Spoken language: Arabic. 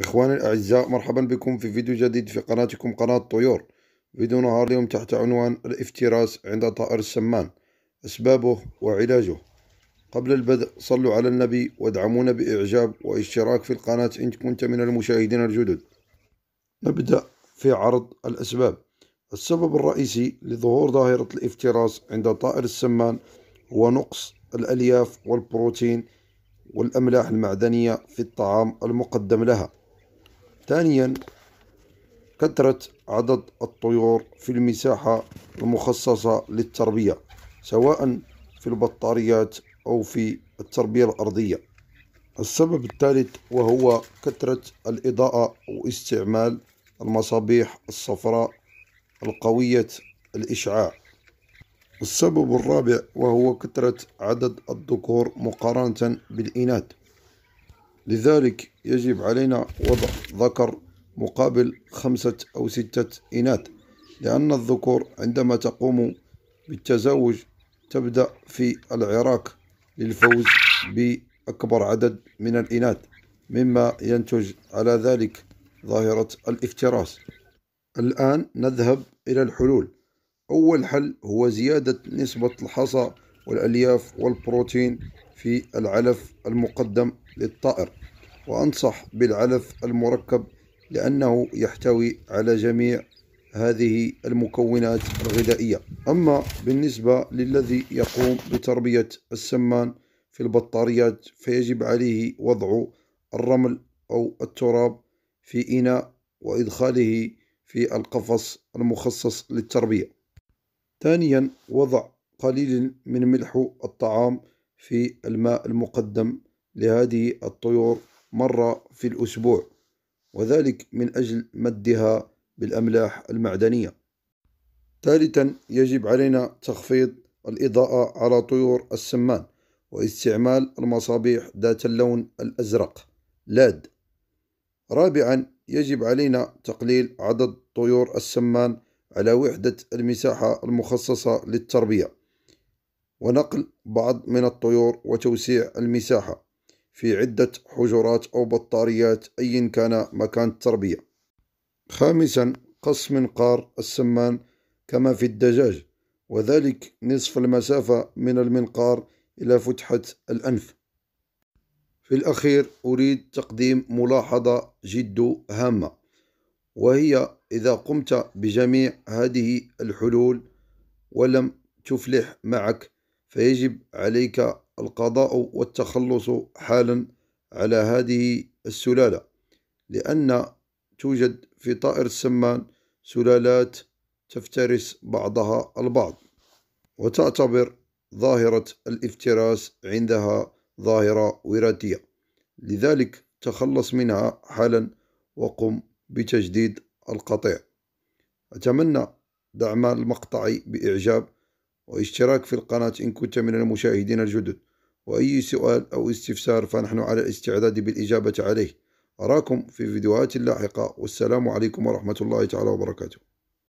إخواني الأعزاء مرحبا بكم في فيديو جديد في قناتكم قناة طيور فيديو نهار اليوم تحت عنوان الافتراس عند طائر السمان أسبابه وعلاجه قبل البدء صلوا على النبي وادعمونا بإعجاب واشتراك في القناة إن كنت من المشاهدين الجدد نبدأ في عرض الأسباب السبب الرئيسي لظهور ظاهرة الافتراس عند طائر السمان هو نقص الألياف والبروتين والأملاح المعدنية في الطعام المقدم لها ثانيا كثرة عدد الطيور في المساحة المخصصة للتربية سواء في البطاريات أو في التربية الأرضية السبب الثالث وهو كثرة الإضاءة واستعمال المصابيح الصفراء القوية الإشعاع السبب الرابع وهو كثرة عدد الذكور مقارنة بالإناث لذلك يجب علينا وضع ذكر مقابل خمسة أو ستة إناث لأن الذكور عندما تقوم بالتزاوج تبدأ في العراك للفوز بأكبر عدد من الإناث مما ينتج على ذلك ظاهرة الافتراس الآن نذهب إلى الحلول أول حل هو زيادة نسبة الحصى والألياف والبروتين في العلف المقدم للطائر وأنصح بالعلف المركب لأنه يحتوي على جميع هذه المكونات الغذائية أما بالنسبة للذي يقوم بتربية السمان في البطاريات فيجب عليه وضع الرمل أو التراب في إناء وإدخاله في القفص المخصص للتربية ثانيا وضع قليل من ملح الطعام في الماء المقدم لهذه الطيور مرة في الأسبوع وذلك من أجل مدها بالأملاح المعدنية ثالثا يجب علينا تخفيض الإضاءة على طيور السمان واستعمال المصابيح ذات اللون الأزرق لاد رابعا يجب علينا تقليل عدد طيور السمان على وحدة المساحة المخصصة للتربية ونقل بعض من الطيور وتوسيع المساحة في عدة حجرات أو بطاريات أيا كان مكان التربية خامسا قص منقار السمان كما في الدجاج وذلك نصف المسافة من المنقار إلى فتحة الأنف في الأخير أريد تقديم ملاحظة جد هامة وهي إذا قمت بجميع هذه الحلول ولم تفلح معك فيجب عليك القضاء والتخلص حالا على هذه السلالة لأن توجد في طائر السمان سلالات تفترس بعضها البعض وتعتبر ظاهرة الافتراس عندها ظاهرة وراثية لذلك تخلص منها حالا وقم بتجديد القطيع أتمنى دعم المقطع بإعجاب واشتراك في القناة إن كنت من المشاهدين الجدد وأي سؤال أو استفسار فنحن على الاستعداد بالإجابة عليه أراكم في فيديوهات لاحقة والسلام عليكم ورحمة الله تعالى وبركاته